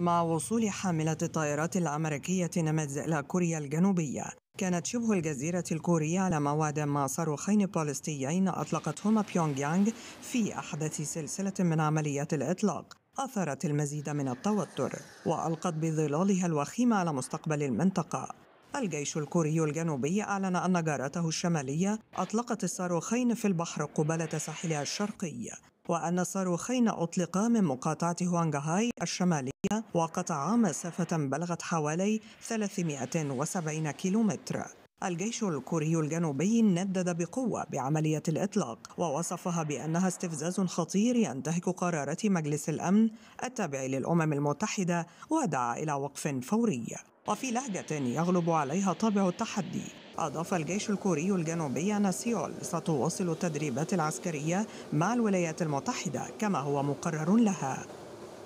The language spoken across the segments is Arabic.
مع وصول حاملة الطائرات الأمريكية نمذ إلى كوريا الجنوبية كانت شبه الجزيرة الكورية على موعد مع صاروخين بالستيين أطلقتهما بيونغ يانغ في أحدث سلسلة من عمليات الإطلاق أثارت المزيد من التوتر وألقت بظلالها الوخيمة على مستقبل المنطقة الجيش الكوري الجنوبي أعلن أن جارته الشمالية أطلقت الصاروخين في البحر قبالة ساحلها الشرقي وأن الصاروخين أطلقا من مقاطعة هوانغهاي الشمالية وقطعا مسافة بلغت حوالي 370 كيلومتر الجيش الكوري الجنوبي ندد بقوة بعملية الإطلاق ووصفها بأنها استفزاز خطير ينتهك قرارات مجلس الأمن التابع للأمم المتحدة ودعا إلى وقف فوري وفي لهجة يغلب عليها طابع التحدي أضاف الجيش الكوري الجنوبي أن سيول ستواصل التدريبات العسكرية مع الولايات المتحدة كما هو مقرر لها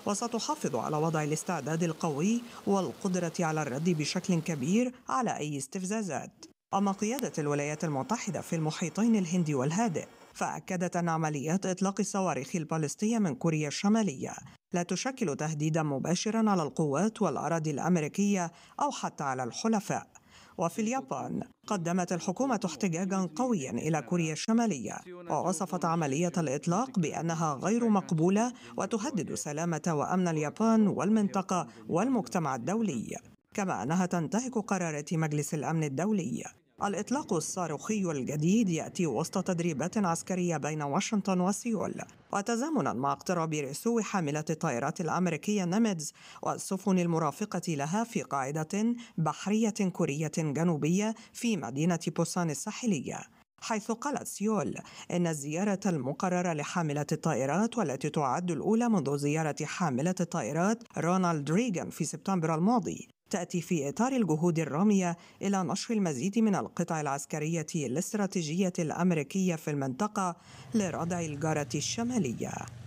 وستحافظ على وضع الاستعداد القوي والقدرة على الرد بشكل كبير على أي استفزازات أما قيادة الولايات المتحدة في المحيطين الهندي والهادئ فأكدت أن عمليات إطلاق الصواريخ البالستية من كوريا الشمالية لا تشكل تهديدا مباشرا على القوات والأراضي الأمريكية أو حتى على الحلفاء وفي اليابان قدمت الحكومة احتجاجا قويا إلى كوريا الشمالية ووصفت عملية الإطلاق بأنها غير مقبولة وتهدد سلامة وأمن اليابان والمنطقة والمجتمع الدولي كما أنها تنتهك قرارات مجلس الأمن الدولي الإطلاق الصاروخي الجديد يأتي وسط تدريبات عسكرية بين واشنطن وسيول وتزامنا مع اقتراب رسو حاملة الطائرات الأمريكية نيمدز والسفن المرافقة لها في قاعدة بحرية كورية جنوبية في مدينة بوسان الساحلية حيث قالت سيول إن الزيارة المقررة لحاملة الطائرات والتي تعد الأولى منذ زيارة حاملة الطائرات رونالد ريغان في سبتمبر الماضي تأتي في إطار الجهود الرامية إلى نشر المزيد من القطع العسكرية الاستراتيجية الأمريكية في المنطقة لردع الجارة الشمالية